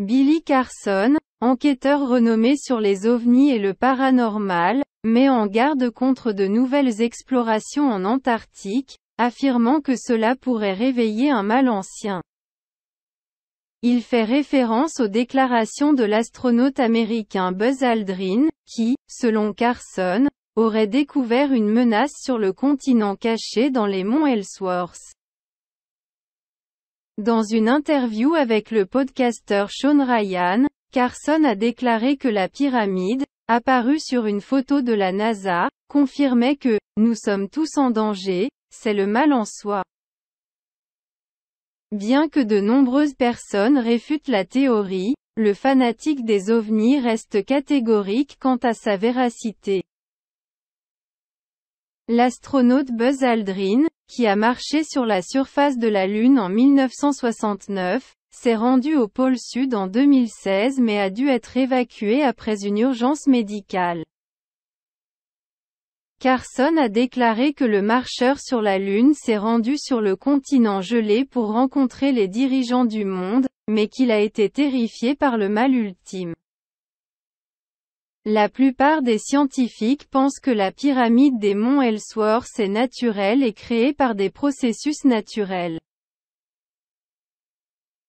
Billy Carson, enquêteur renommé sur les ovnis et le paranormal, met en garde contre de nouvelles explorations en Antarctique, affirmant que cela pourrait réveiller un mal ancien. Il fait référence aux déclarations de l'astronaute américain Buzz Aldrin, qui, selon Carson, aurait découvert une menace sur le continent caché dans les monts Ellsworth. Dans une interview avec le podcasteur Sean Ryan, Carson a déclaré que la pyramide, apparue sur une photo de la NASA, confirmait que « Nous sommes tous en danger, c'est le mal en soi ». Bien que de nombreuses personnes réfutent la théorie, le fanatique des ovnis reste catégorique quant à sa véracité. L'astronaute Buzz Aldrin, qui a marché sur la surface de la Lune en 1969, s'est rendu au pôle Sud en 2016 mais a dû être évacué après une urgence médicale. Carson a déclaré que le marcheur sur la Lune s'est rendu sur le continent gelé pour rencontrer les dirigeants du monde, mais qu'il a été terrifié par le mal ultime. La plupart des scientifiques pensent que la pyramide des monts Ellsworth est naturelle et créée par des processus naturels.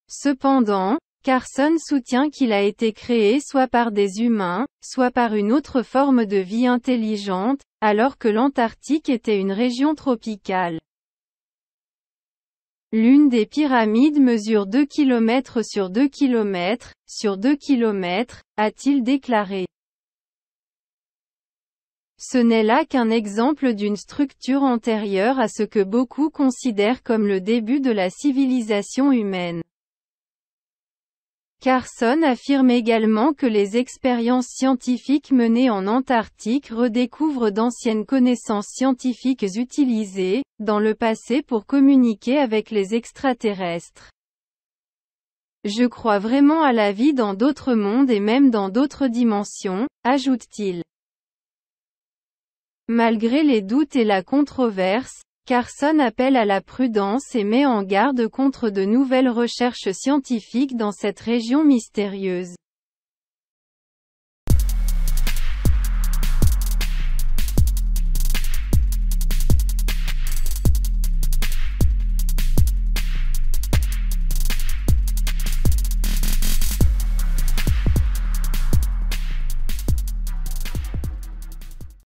Cependant, Carson soutient qu'il a été créé soit par des humains, soit par une autre forme de vie intelligente, alors que l'Antarctique était une région tropicale. L'une des pyramides mesure 2 km sur 2 km, sur 2 km, a-t-il déclaré. Ce n'est là qu'un exemple d'une structure antérieure à ce que beaucoup considèrent comme le début de la civilisation humaine. Carson affirme également que les expériences scientifiques menées en Antarctique redécouvrent d'anciennes connaissances scientifiques utilisées, dans le passé pour communiquer avec les extraterrestres. Je crois vraiment à la vie dans d'autres mondes et même dans d'autres dimensions, ajoute-t-il. Malgré les doutes et la controverse, Carson appelle à la prudence et met en garde contre de nouvelles recherches scientifiques dans cette région mystérieuse.